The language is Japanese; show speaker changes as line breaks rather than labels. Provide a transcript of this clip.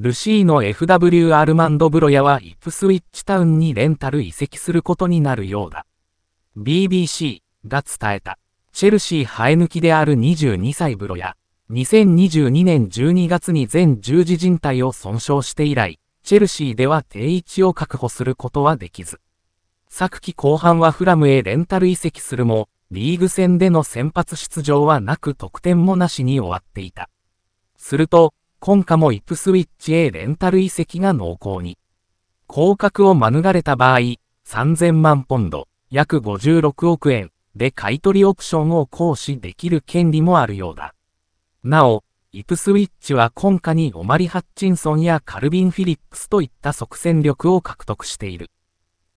ルシーの FW アルマンド・ブロヤはイプスウィッチタウンにレンタル移籍することになるようだ。BBC が伝えた。チェルシー生え抜きである22歳ブロヤ。2022年12月に全十字靭帯を損傷して以来、チェルシーでは定位置を確保することはできず。昨季後半はフラムへレンタル移籍するも、リーグ戦での先発出場はなく得点もなしに終わっていた。すると、今夏もイプスウィッチへレンタル移籍が濃厚に。降格を免れた場合、3000万ポンド、約56億円で買い取りオプションを行使できる権利もあるようだ。なお、イプスウィッチは今夏にオマリ・ハッチンソンやカルビン・フィリップスといった即戦力を獲得している。